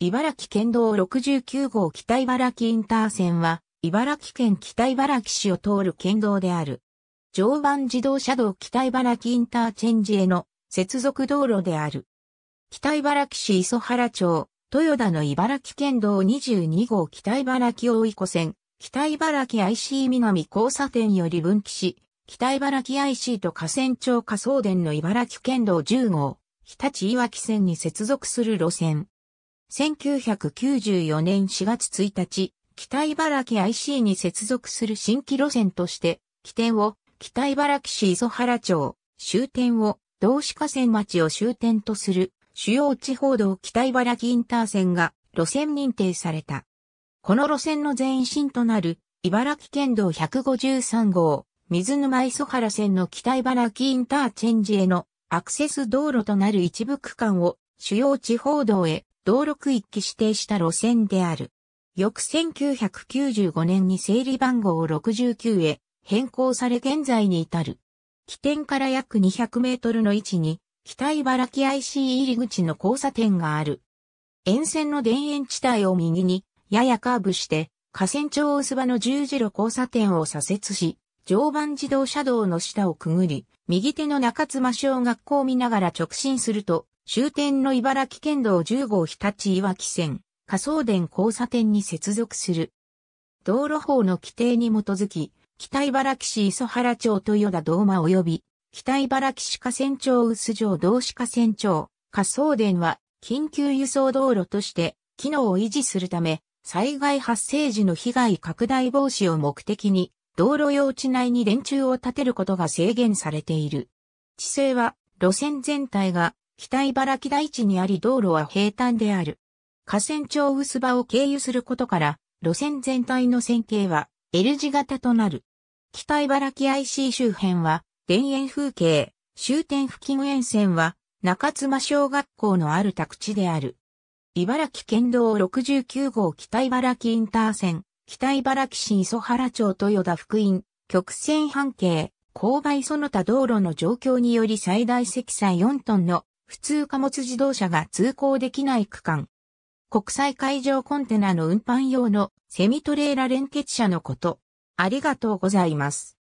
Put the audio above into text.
茨城県道69号北茨城インター線は、茨城県北茨城市を通る県道である。常磐自動車道北茨城インターチェンジへの接続道路である。北茨城市磯原町、豊田の茨城県道22号北茨城大井湖線、北茨城 IC 南交差点より分岐し、北茨城 IC と河川町河送電の茨城県道10号、日立岩木線に接続する路線。1994年4月1日、北茨城 IC に接続する新規路線として、起点を北茨城市磯原町、終点を同志河川町を終点とする主要地方道北茨城インター線が路線認定された。この路線の前身となる茨城県道153号、水沼磯原線の北茨城インターチェンジへのアクセス道路となる一部区間を主要地方道へ道路区期指定した路線である。翌1995年に整理番号69へ変更され現在に至る。起点から約200メートルの位置に北茨城 IC 入り口の交差点がある。沿線の田園地帯を右にややカーブして河川町大須場の十字路交差点を左折し、常磐自動車道の下をくぐり、右手の中妻小学校を見ながら直進すると、終点の茨城県道10号日立岩木線、仮想電交差点に接続する。道路法の規定に基づき、北茨城市磯原町豊田道間及び、北茨城市河川町薄城道市河川町、仮想電は、緊急輸送道路として、機能を維持するため、災害発生時の被害拡大防止を目的に、道路用地内に電柱を建てることが制限されている。地勢は、路線全体が北茨城台地にあり道路は平坦である。河川町薄場を経由することから、路線全体の線形は L 字型となる。北茨城 IC 周辺は、田園風景、終点付近沿線は、中妻小学校のある宅地である。茨城県道69号北茨城インター線、北茨城市磯原町豊田福院、曲線半径、勾配その他道路の状況により最大積載4トンの普通貨物自動車が通行できない区間。国際海上コンテナの運搬用のセミトレーラ連結車のこと。ありがとうございます。